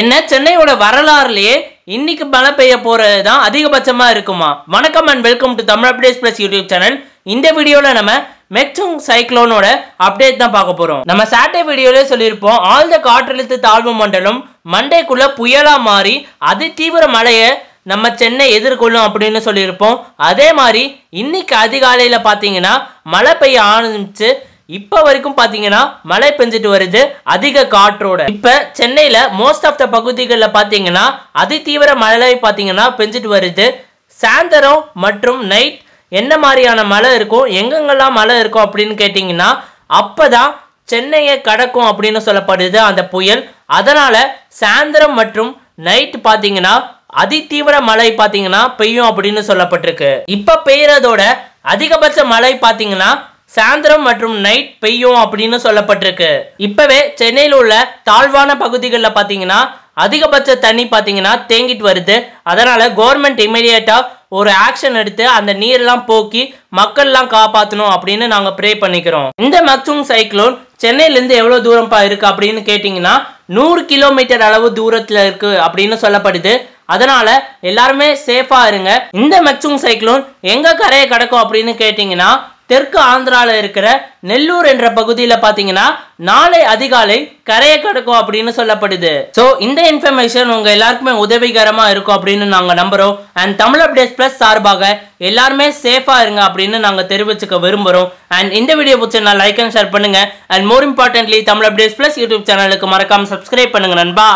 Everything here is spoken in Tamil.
என்ன சென்னையோட வரலாறுலயே இன்னைக்கு மழை பெய்ய போறதுதான் தான் அதிகபட்சமா இருக்குமா வணக்கம் and welcome to Tamil update plus YouTube channel இந்த வீடியோல நம்ம மெக்சுங் சைக்ளோனோட அப்டேட் தான் பார்க்க போறோம் நம்ம சாட்டர்டே வீடியோல சொல்லியிருப்போம் ஆழ்ந்த காற்றழுத்த தாழ்வு மண்டலம் மண்டேக்குள்ள புயலா மாறி அதி தீவிர மழையை நம்ம சென்னை எதிர்கொள்ளும் அப்படின்னு சொல்லியிருப்போம் அதே மாதிரி இன்னைக்கு அதிகாலையில் பார்த்தீங்கன்னா மழை பெய்ய ஆரம்பிச்சு இப்போ வரைக்கும் பார்த்தீங்கன்னா மழை பெஞ்சிட்டு வருது அதிக காற்றோட இப்போ சென்னையில் மோஸ்ட் ஆஃப் த பகுதிகளில் அதி தீவிர மழை பாத்தீங்கன்னா பெஞ்சிட்டு வருது சாயந்தரம் மற்றும் நைட் என்ன மாதிரியான மழை இருக்கும் எங்கெங்கெல்லாம் மழை இருக்கும் அப்படின்னு கேட்டிங்கன்னா அப்போ தான் சென்னையை கடக்கும் அப்படின்னு சொல்லப்படுது அந்த புயல் அதனால் சாயந்தரம் மற்றும் நைட் அதி தீவிர மழை பாத்தீங்கன்னா பெய்யும் அப்படின்னு சொல்லப்பட்டிருக்கு இப்போ பெய்யறதோட அதிகபட்ச மழை பாத்தீங்கன்னா சாயந்திரம் மற்றும் நைட் பெய்யும் அப்படின்னு சொல்லப்பட்டிருக்கு இப்பவே சென்னையில் உள்ள தாழ்வான பகுதிகளில் பார்த்தீங்கன்னா அதிகபட்ச தண்ணி பார்த்தீங்கன்னா தேங்கிட்டு வருது அதனால கவர்மெண்ட் இமீடியட்டா ஒரு ஆக்ஷன் எடுத்து அந்த நீர்லாம் போக்கி மக்கள்லாம் காப்பாற்றணும் அப்படின்னு நாங்கள் ப்ரே பண்ணிக்கிறோம் இந்த மக்சூங் சைக்ளோன் சென்னையிலேருந்து எவ்வளோ தூரம்ப்பா இருக்குது அப்படின்னு கேட்டிங்கன்னா நூறு கிலோமீட்டர் அளவு தூரத்தில் இருக்குது அப்படின்னு சொல்லப்படுது அதனால எல்லாருமே சேஃபாக இருங்க இந்த மக்சூங் சைக்ளோன் எங்கே கரையை கிடக்கும் அப்படின்னு கேட்டிங்கன்னா தெற்கு ஆந்திராவில் இருக்கிற நெல்லூர் என்ற பகுதியில் பார்த்தீங்கன்னா நாளை அதிகாலை கரையை கிடக்கும் அப்படின்னு சொல்லப்படுது ஸோ இந்த இன்ஃபர்மேஷன் உங்கள் எல்லாருக்குமே உதவிகரமாக இருக்கும் அப்படின்னு நாங்கள் நம்புறோம் அண்ட் தமிழ் அப்டேட்ஸ் ப்ளஸ் சார்பாக எல்லாருமே சேஃபாக இருங்க அப்படின்னு நாங்கள் தெரிவிச்சுக்க விரும்புகிறோம் அண்ட் இந்த வீடியோ பிடிச்சிருந்தா லைக் அண்ட் ஷேர் பண்ணுங்க and more importantly Tamil updates plus YouTube சேனலுக்கு மறக்காமல் சப்ஸ்கிரைப் பண்ணுங்க நண்பா